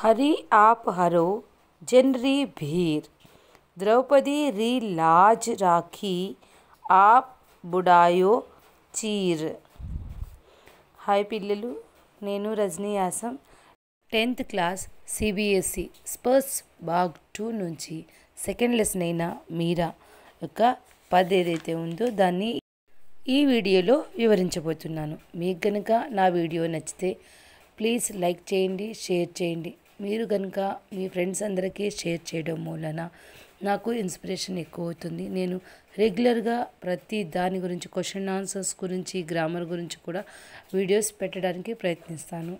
హరి ఆప్ హరో जिन రీ భీర్ ద్రౌపది రీ लाज రాఖీ ఆప్ బుడాయో చీర్ హాయ్ పిల్లలు నేను Rajani Yasam tenth class CBSE Sparsh బాగ్ టూ నుంచి సెకండ్ లెసన్ అయిన మీరా యొక్క పద్ ఏదైతే ఉందో దాన్ని ఈ వీడియోలో వివరించబోతున్నాను మీకు కనుక నా వీడియో నచ్చితే ప్లీజ్ లైక్ చేయండి షేర్ చేయండి మీరు కనుక మీ ఫ్రెండ్స్ అందరికీ షేర్ చేయడం మూలన నాకు ఇన్స్పిరేషన్ ఎక్కువ అవుతుంది నేను రెగ్యులర్గా ప్రతి దాని గురించి క్వశ్చన్ ఆన్సర్స్ గురించి గ్రామర్ గురించి కూడా వీడియోస్ పెట్టడానికి ప్రయత్నిస్తాను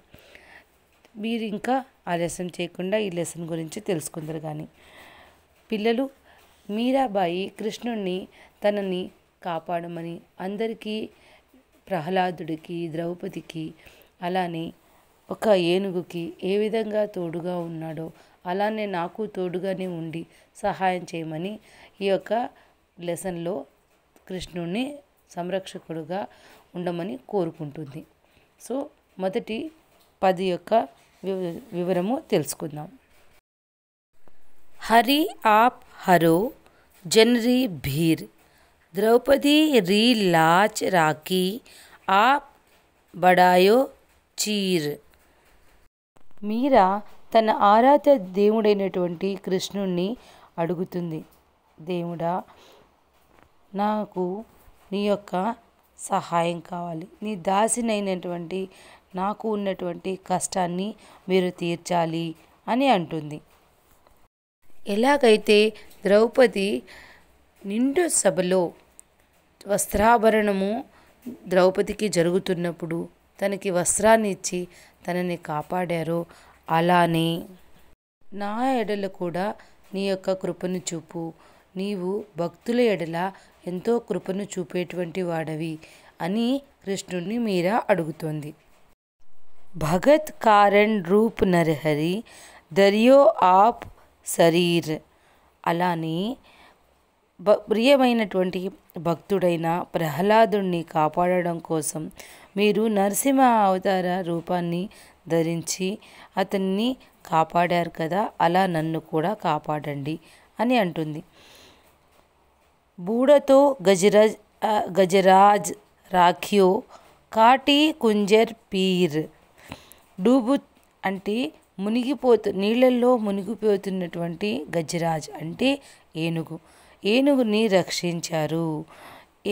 మీరు ఇంకా ఆలస్యం చేయకుండా ఈ లెసన్ గురించి తెలుసుకుందరు కానీ పిల్లలు మీరాబాయి కృష్ణుణ్ణి తనని కాపాడమని అందరికీ ప్రహ్లాదుడికి ద్రౌపదికి అలానే ఒక ఏనుగుకి ఏ విధంగా తోడుగా ఉన్నాడో అలానే నాకు తోడుగానే ఉండి సహాయం చేయమని ఈ యొక్క లెసన్లో కృష్ణుడిని సంరక్షకుడుగా ఉండమని కోరుకుంటుంది సో మొదటి పది యొక్క వివరము తెలుసుకుందాం హరి ఆప్ హరో జనరి భీర్ ద్రౌపది రీ లాచ్ రాఖీ ఆప్ బడాయో చీర్ మీరా తన ఆరాధ్య దేవుడైనటువంటి కృష్ణుణ్ణి అడుగుతుంది దేవుడా నాకు నీ యొక్క సహాయం కావాలి నీ దాసినైనటువంటి నాకు ఉన్నటువంటి కష్టాన్ని మీరు తీర్చాలి అని అంటుంది ఎలాగైతే ద్రౌపది నిండు సభలో వస్త్రాభరణము ద్రౌపదికి జరుగుతున్నప్పుడు తనకి వస్త్రాన్ని ఇచ్చి తనని కాపాడారో అలానే నా ఎడల కూడా నీ యొక్క కృపను చూపు నీవు భక్తుల ఎడల ఎంతో కృపను చూపేటువంటి వాడవి అని కృష్ణుడిని మీరా అడుగుతోంది భగత్ కారణ్ రూప్ నరహరి దర్యో ఆప్ శరీర్ అలానే ప్రియమైనటువంటి భక్తుడైన ప్రహ్లాదుణ్ణి కాపాడడం కోసం మీరు నరసింహ అవతార రూపాన్ని ధరించి అతన్ని కాపాడారు కదా అలా నన్ను కూడా కాపాడండి అని అంటుంది బూడతో గజరాజ్ గజరాజ్ రాఖ్యో కాటి కుంజర్ పీర్ డూబు అంటే మునిగిపోతు నీళ్ళల్లో మునిగిపోతున్నటువంటి గజరాజ్ అంటే ఏనుగు ఏనుగుని రక్షించారు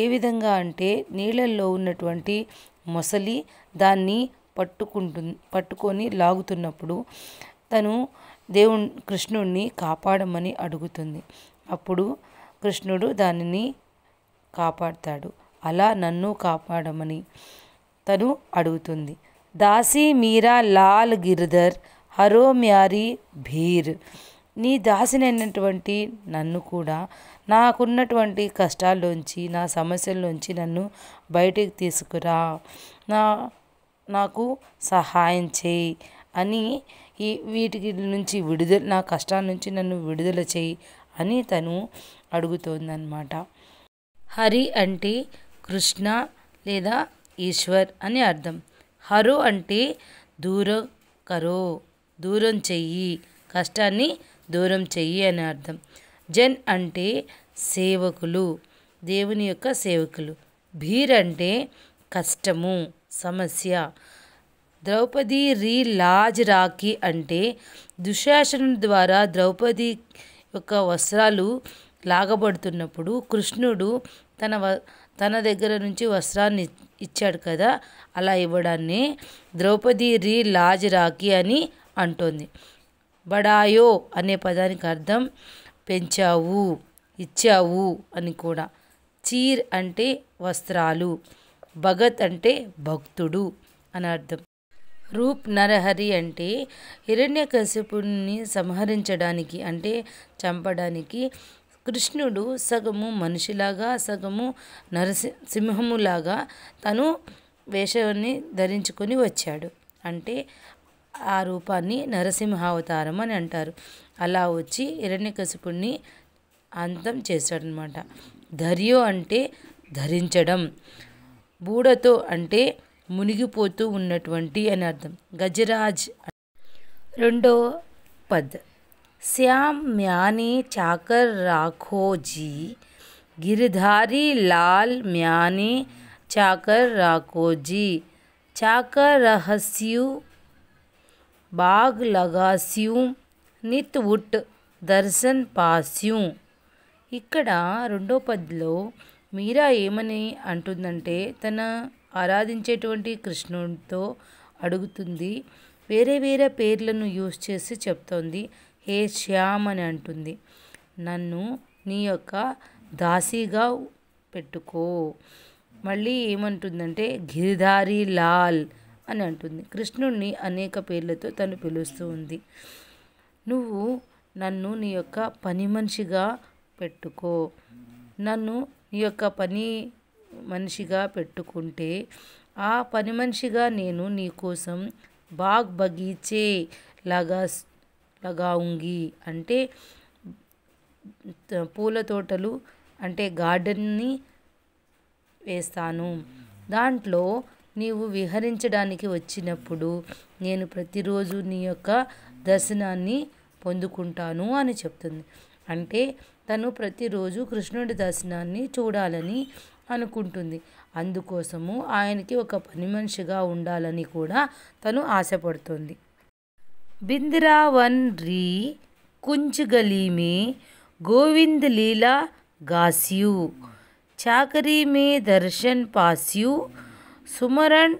ఏ విధంగా అంటే నీళ్ళల్లో ఉన్నటువంటి మొసలి దాన్ని పట్టుకుంటు పట్టుకొని లాగుతున్నప్పుడు తను దేవు కృష్ణుణ్ణి కాపాడమని అడుగుతుంది అప్పుడు కృష్ణుడు దానిని కాపాడతాడు అలా నన్ను కాపాడమని తను అడుగుతుంది దాసి మీరా లాల్ గిరిధర్ హరో మ్యారీ భీర్ నీ దాసినైనటువంటి నన్ను కూడా నాకున్నటువంటి కష్టాల్లోంచి నా సమస్యల్లోంచి నన్ను బయటికి తీసుకురా నా నాకు సహాయం చేయి అని ఈ వీటికి నుంచి విడుదల నా కష్టాల నుంచి నన్ను విడుదల చేయి అని తను అడుగుతోందనమాట హరి అంటే కృష్ణ లేదా ఈశ్వర్ అని అర్థం హరు అంటే దూరం కరో దూరం చెయ్యి కష్టాన్ని దూరం చెయ్యి అని అర్థం జన్ అంటే సేవకులు దేవుని యొక్క సేవకులు భీర్ అంటే కష్టము సమస్య ద్రౌపది రీ లాజ్ రాఖీ అంటే దుశాసనం ద్వారా ద్రౌపది యొక్క వస్త్రాలు లాగబడుతున్నప్పుడు కృష్ణుడు తన తన దగ్గర నుంచి వస్త్రాన్ని ఇచ్చాడు కదా అలా ఇవ్వడాన్ని ద్రౌపది రీ లాజ్ రాఖీ అని అంటోంది బడాయో అనే పదానికి అర్థం పెంచావు ఇచ్చావు అని కూడా చీర్ అంటే వస్త్రాలు భగత్ అంటే భక్తుడు అని అర్థం రూప్ నరహరి అంటే హిరణ్యకశిపుడిని సంహరించడానికి అంటే చంపడానికి కృష్ణుడు సగము మనిషిలాగా సగము నరసింహములాగా సింహములాగా తను వేషాన్ని ధరించుకొని వచ్చాడు అంటే ఆ రూపాన్ని నరసింహావతారం అని అంటారు అలా వచ్చి హిరణ్యకశిపుణ్ణి అంతం చేశాడనమాట ధర్యో అంటే ధరించడం బూడతో అంటే మునిగిపోతూ ఉన్నటువంటి అని అర్థం గజరాజ్ రెండో పద్ శ్యామ్ మ్యానే చాకర్ రాఖోజీ గిరిధారి లాల్ మ్యానే చాకర్ రాఖోజీ చాకర్ రహస్యు బాగ్ లగాస్యు నిత్ ఉట్ దర్శన్ పాస్యూ ఇక్కడ రెండో పదిలో మీరా ఏమని అంటుందంటే తన ఆరాధించేటువంటి కృష్ణుడితో అడుగుతుంది వేరే వేరే పేర్లను యూజ్ చేసి చెప్తోంది హే శ్యామ్ అని అంటుంది నన్ను నీ యొక్క దాసీగా పెట్టుకో మళ్ళీ ఏమంటుందంటే గిరిధారి లాల్ అని అంటుంది కృష్ణుడిని అనేక పేర్లతో తను పిలుస్తూ ఉంది నువ్వు నన్ను నీ యొక్క పని మనిషిగా పెట్టుకో నన్ను నీ యొక్క పని మనిషిగా పెట్టుకుంటే ఆ పని మనిషిగా నేను నీ కోసం బాగ్ బగీచే లగా ఉంగి అంటే పూల తోటలు అంటే గార్డెన్ని వేస్తాను దాంట్లో నీవు విహరించడానికి వచ్చినప్పుడు నేను ప్రతిరోజు నీ యొక్క దర్శనాన్ని పొందుకుంటాను అని చెప్తుంది అంటే తను ప్రతిరోజు కృష్ణుడి దర్శనాన్ని చూడాలని అనుకుంటుంది అందుకోసము ఆయనకి ఒక పని మనిషిగా ఉండాలని కూడా తను ఆశపడుతుంది బిందిరావన్ రీ కుంచగలీమే గోవింద్ లీలా గాస్యు చాకరీ మే దర్శన్ పాస్యు సుమరణ్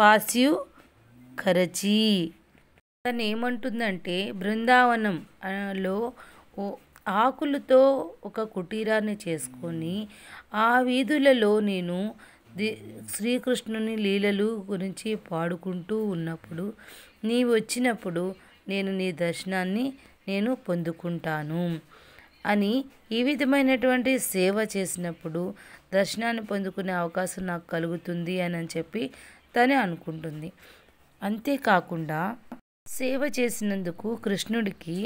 పాస్యు ఖరచీ తను ఏమంటుందంటే బృందావనం లో ఆకులతో ఒక కుటీరాన్ని చేసుకొని ఆ వీధులలో నేను శ్రీకృష్ణుని లీలలు గురించి పాడుకుంటూ ఉన్నప్పుడు నీ వచ్చినప్పుడు నేను నీ దర్శనాన్ని నేను పొందుకుంటాను అని ఈ విధమైనటువంటి సేవ చేసినప్పుడు దర్శనాన్ని పొందుకునే అవకాశం నాకు కలుగుతుంది అని అని చెప్పి తనే అనుకుంటుంది అంతేకాకుండా సేవ చేసినందుకు కృష్ణుడికి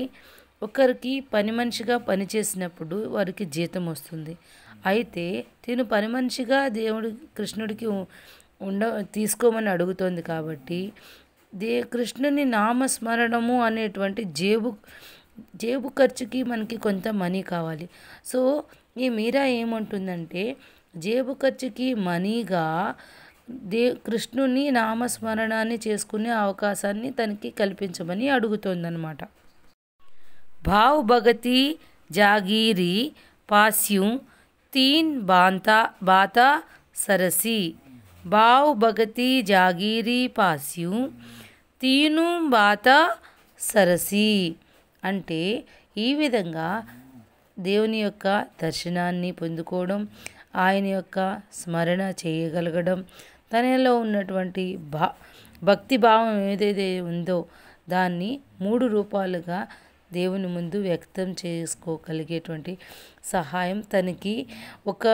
ఒకరికి పని మనిషిగా పనిచేసినప్పుడు వారికి జీతం వస్తుంది అయితే తిను పని మనిషిగా దేవుడు కృష్ణుడికి ఉండ తీసుకోమని అడుగుతోంది కాబట్టి దే కృష్ణుని నామస్మరణము అనేటువంటి జేబు జేబు ఖర్చుకి మనకి కొంత మనీ కావాలి సో ఈ మీరా ఏమంటుందంటే జేబు ఖర్చుకి మనీగా దే కృష్ణుని నామస్మరణాన్ని చేసుకునే అవకాశాన్ని తనకి కల్పించమని అడుగుతోందనమాట భావ్ భగతి జాగీరి పాస్యం తీన్ బాంతా బాతా సరసి భావ్ భగతి జాగీరి పాస్యం తీను బాత సరసి అంటే ఈ విధంగా దేవుని యొక్క దర్శనాన్ని పొందుకోవడం ఆయన యొక్క స్మరణ చేయగలగడం తనలో ఉన్నటువంటి భా భక్తి భావం ఏదైతే ఉందో దాన్ని మూడు రూపాలుగా దేవుని ముందు వ్యక్తం చేసుకోగలిగేటువంటి సహాయం తనకి ఒక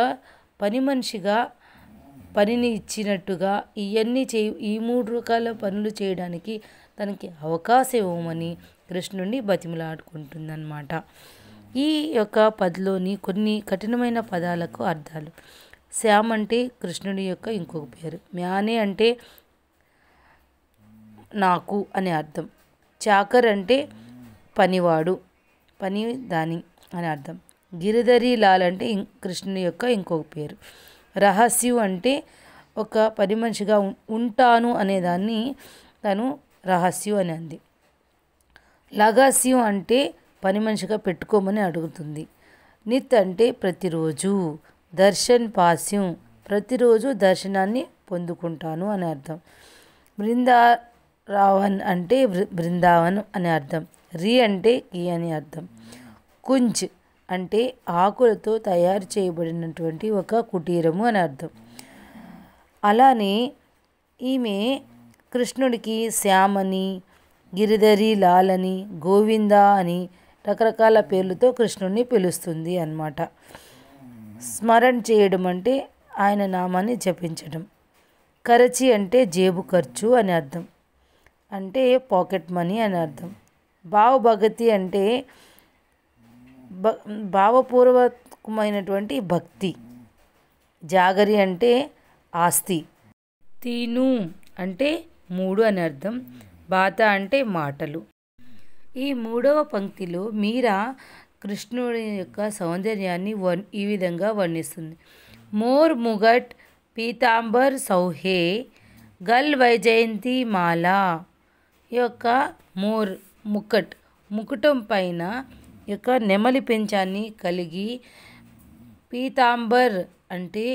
పని మనిషిగా పనిని ఇచ్చినట్టుగా ఇవన్నీ చే ఈ మూడు రకాల పనులు చేయడానికి తనకి అవకాశం ఇవ్వమని కృష్ణుడిని బతిమలాడుకుంటుందన్నమాట ఈ యొక్క పదిలోని కొన్ని కఠినమైన పదాలకు అర్థాలు శ్యామ్ అంటే కృష్ణుడి యొక్క ఇంకొక పేరు మ్యానే అంటే నాకు అని అర్థం చాకర్ అంటే పనివాడు పని దాని అని అర్థం గిరిధరి లాల్ అంటే కృష్ణుని యొక్క ఇంకొక పేరు రహస్యు అంటే ఒక పని మనిషిగా ఉంటాను అనేదాన్ని తను రహస్యు అని అంది లగాస్యు అంటే పని మనిషిగా పెట్టుకోమని అడుగుతుంది నిత్ అంటే ప్రతిరోజు దర్శన్ పాస్యం ప్రతిరోజు దర్శనాన్ని పొందుకుంటాను అని అర్థం బృందారావన్ అంటే బృందావన్ అని అర్థం రి అంటే ఈ అని అర్థం కుంజ్ అంటే ఆకులతో తయారు చేయబడినటువంటి ఒక కుటీరము అని అర్థం అలానే ఈమె కృష్ణుడికి శ్యామని గిరిధరి లాలని గోవింద అని రకరకాల పేర్లతో కృష్ణుడిని పిలుస్తుంది అన్నమాట స్మరణ చేయడం అంటే ఆయన నామాన్ని జపించడం కరచి అంటే జేబు ఖర్చు అని అర్థం అంటే పాకెట్ మనీ అని అర్థం భావభగతి అంటే భ భావపూర్వకమైనటువంటి భక్తి జాగరి అంటే ఆస్తి తీను అంటే మూడు అని అర్థం బాత అంటే మాటలు ఈ మూడవ పంక్తిలో మీరా కృష్ణుడి యొక్క సౌందర్యాన్ని ఈ విధంగా వర్ణిస్తుంది మోర్ ముగట్ పీతాంబర్ సౌహే గల్ వైజయంతి మాల యొక్క మోర్ ముకట్ ముకుటం పైన యొక్క నెమలి పెంచాన్ని కలిగి పీతాంబర్ అంటే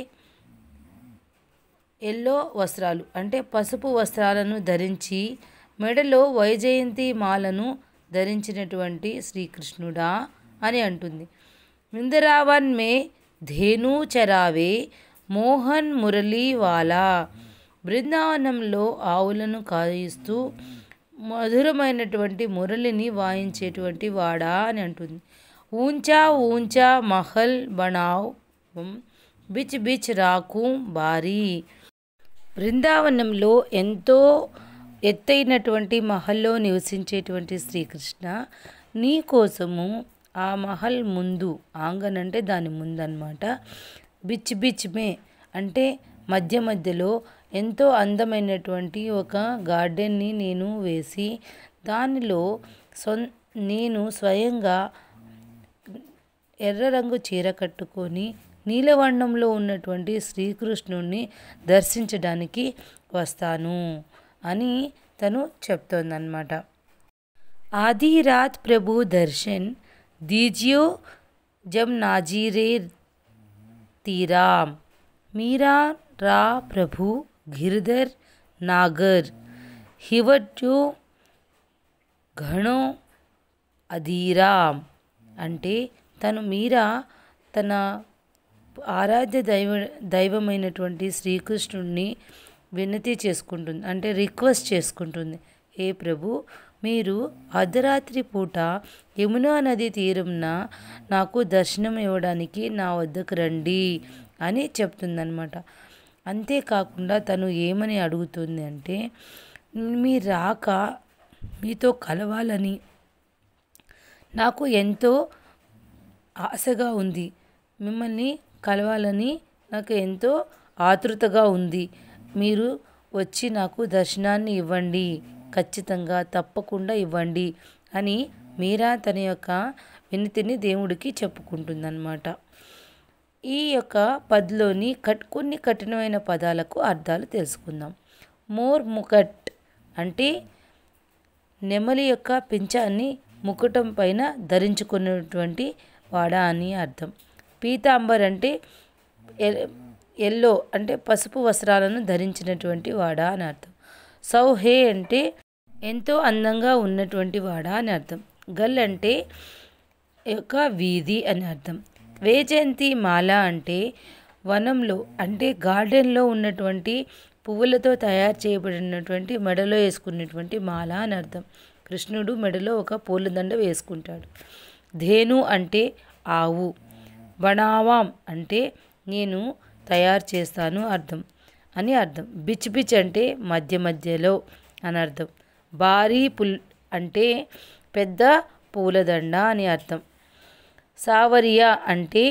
ఎల్లో వస్త్రాలు అంటే పసుపు వస్త్రాలను ధరించి మెడలో వైజయంతి మాలను ధరించినటువంటి శ్రీకృష్ణుడా అని అంటుంది ఇందిరావన్ మే ధేను చరావే మోహన్ మురళీవాలా బృందావనంలో ఆవులను కాయిస్తూ మధురమైనటువంటి మురళిని వాయించేటువంటి వాడా అని అంటుంది ఊంచా ఊంచా మహల్ బనావ్ బిచ్ బిచ్ రాకు భారీ బృందావనంలో ఎంతో ఎత్తైనటువంటి మహల్లో నివసించేటువంటి శ్రీకృష్ణ నీ కోసము ఆ మహల్ ముందు ఆంగన్ అంటే దాని ముందు అనమాట బిచ్ బిచ్ మే అంటే మధ్య మధ్యలో ఎంతో అందమైనటువంటి ఒక గార్డెన్ని నేను వేసి దానిలో సొ నేను స్వయంగా ఎర్ర రంగు చీర కట్టుకొని నీలవర్ణంలో ఉన్నటువంటి శ్రీకృష్ణుణ్ణి దర్శించడానికి వస్తాను అని తను చెప్తోందన్నమాట ఆది రాత్ ప్రభు దర్శన్ దీజియో జమ్ नाजीरे తీరామ్ మీరా రా ప్రభు గిరిధర్ నాగర్ హివట్యో ఘణో అధీరామ్ అంటే తను మీరా తన ఆరాధ్య దైవ దైవమైనటువంటి శ్రీకృష్ణుడిని వినతి చేసుకుంటుంది అంటే రిక్వెస్ట్ చేసుకుంటుంది ఏ ప్రభు మీరు అర్ధరాత్రి పూట యమునా నది తీరంన నాకు దర్శనం ఇవ్వడానికి నా వద్దకు రండి అని చెప్తుందనమాట అంతేకాకుండా తను ఏమని అడుగుతుంది అంటే మీ రాక మీతో కలవాలని నాకు ఎంతో ఆశగా ఉంది మిమ్మల్ని కలవాలని నాకు ఎంతో ఆతృతగా ఉంది మీరు వచ్చి నాకు దర్శనాన్ని ఇవ్వండి ఖచ్చితంగా తప్పకుండా ఇవ్వండి అని మీరా తన యొక్క వినతిని దేవుడికి చెప్పుకుంటుందన్నమాట ఈ యొక్క పద్లోని కట్ కొన్ని కఠినమైన పదాలకు అర్థాలు తెలుసుకుందాం మోర్ ముకట్ అంటే నెమలి యొక్క పింఛాన్ని ముకుటం పైన ధరించుకున్నటువంటి వాడ అని అర్థం పీతాంబర్ అంటే ఎల్లో అంటే పసుపు వస్త్రాలను ధరించినటువంటి వాడ అని అర్థం సౌ హే అంటే ఎంతో అందంగా ఉన్నటువంటి వాడా అని అర్థం గల్ అంటే యొక్క వీధి అని అర్థం వేజంతి మాల అంటే వనంలో అంటే గార్డెన్లో ఉన్నటువంటి పువ్వులతో తయారు చేయబడినటువంటి మెడలో వేసుకున్నటువంటి మాల అని అర్థం కృష్ణుడు మెడలో ఒక పూలదండ వేసుకుంటాడు ధేను అంటే ఆవు బణావాం అంటే నేను తయారు చేస్తాను అర్థం అని అర్థం బిచ్ బిచ్ అంటే మధ్య మధ్యలో అని అర్థం భారీ పుల్ అంటే పెద్ద పూలదండ అని అర్థం సావరియా అంటే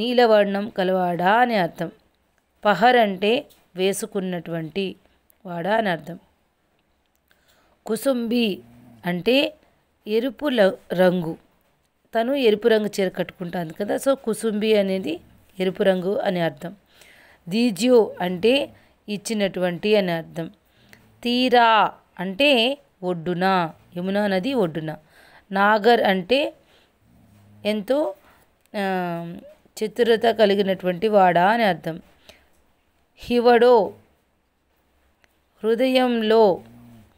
నీలవర్ణం కలవాడా అని అర్థం పహర్ అంటే వేసుకున్నటువంటి వాడా అని అర్థం కుసుంబి అంటే ఎరుపు రంగు తను ఎరుపు రంగు చీర కట్టుకుంటాను కదా సో కుసుంబి అనేది ఎరుపు రంగు అని అర్థం దీజ్యో అంటే ఇచ్చినటువంటి అని అర్థం తీరా అంటే ఒడ్డున యమునా నది ఒడ్డున నాగర్ అంటే ఎంతో చతురత కలిగినటువంటి వాడా అని అర్థం హివడో హృదయంలో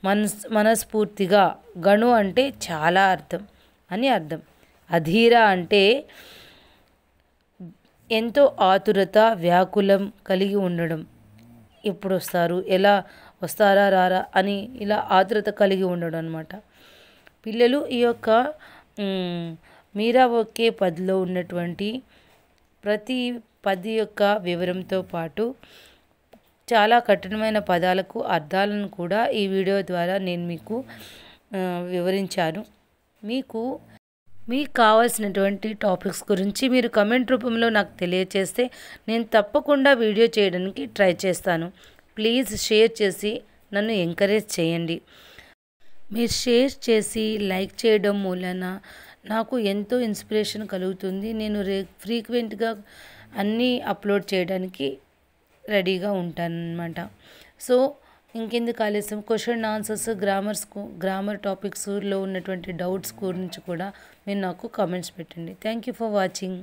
మనస్ మనస్ఫూర్తిగా గణు అంటే చాలా అర్థం అని అర్థం అధీరా అంటే ఎంతో ఆతురత వ్యాకులం కలిగి ఉండడం ఎప్పుడు వస్తారు ఎలా వస్తారా రారా అని ఇలా ఆతురత కలిగి ఉండడం అనమాట పిల్లలు ఈ యొక్క మీరా ఒకే పదిలో ఉన్నటువంటి ప్రతి పది యొక్క వివరంతో పాటు చాలా కఠినమైన పదాలకు అర్థాలను కూడా ఈ వీడియో ద్వారా నేను మీకు వివరించాను మీకు మీకు కావాల్సినటువంటి టాపిక్స్ గురించి మీరు కమెంట్ రూపంలో నాకు తెలియచేస్తే నేను తప్పకుండా వీడియో చేయడానికి ట్రై చేస్తాను ప్లీజ్ షేర్ చేసి నన్ను ఎంకరేజ్ చేయండి మీరు షేర్ చేసి లైక్ చేయడం మూలన నాకు ఎంతో ఇన్స్పిరేషన్ కలుగుతుంది నేను రే ఫ్రీక్వెంట్గా అన్నీ అప్లోడ్ చేయడానికి రెడీగా ఉంటానన్నమాట సో ఇంకెందుకు ఆలస్యం క్వశ్చన్ ఆన్సర్స్ గ్రామర్స్ గ్రామర్ టాపిక్స్లో ఉన్నటువంటి డౌట్స్ గురించి కూడా మీరు నాకు కామెంట్స్ పెట్టండి థ్యాంక్ యూ ఫర్ వాచింగ్